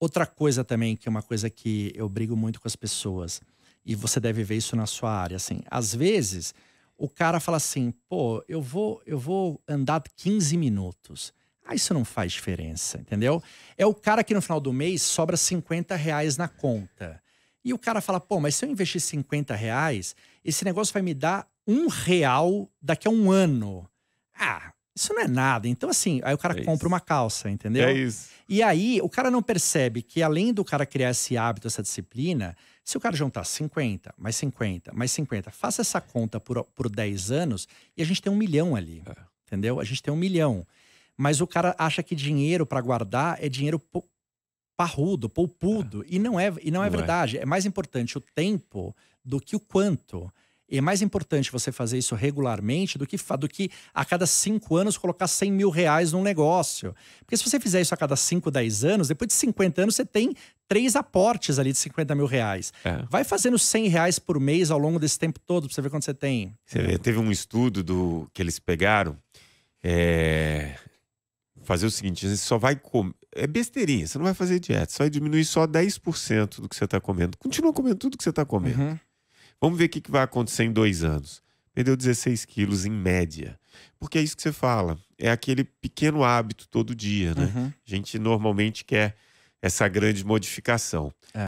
Outra coisa também, que é uma coisa que eu brigo muito com as pessoas, e você deve ver isso na sua área, assim, às vezes o cara fala assim, pô, eu vou, eu vou andar 15 minutos. Ah, isso não faz diferença, entendeu? É o cara que no final do mês sobra 50 reais na conta. E o cara fala, pô, mas se eu investir 50 reais, esse negócio vai me dar um real daqui a um ano. Ah, isso não é nada. Então, assim, aí o cara é compra uma calça, entendeu? É isso. E aí o cara não percebe que, além do cara criar esse hábito, essa disciplina, se o cara juntar 50, mais 50, mais 50, faça essa conta por, por 10 anos e a gente tem um milhão ali. É. Entendeu? A gente tem um milhão. Mas o cara acha que dinheiro para guardar é dinheiro parrudo, é. poupudo. E não é, e não, é não é verdade. é mais importante o tempo do que o quanto é mais importante você fazer isso regularmente do que, do que a cada cinco anos colocar 100 mil reais num negócio. Porque se você fizer isso a cada 5, 10 anos, depois de 50 anos você tem três aportes ali de 50 mil reais. É. Vai fazendo 100 reais por mês ao longo desse tempo todo pra você ver quanto você tem. Você vê, teve um estudo do que eles pegaram. É, fazer o seguinte, você só vai comer. É besteirinha, você não vai fazer dieta, só vai diminuir só 10% do que você está comendo. Continua comendo tudo que você está comendo. Uhum. Vamos ver o que, que vai acontecer em dois anos. Perdeu 16 quilos em média. Porque é isso que você fala. É aquele pequeno hábito todo dia, né? Uhum. A gente normalmente quer essa grande modificação. É.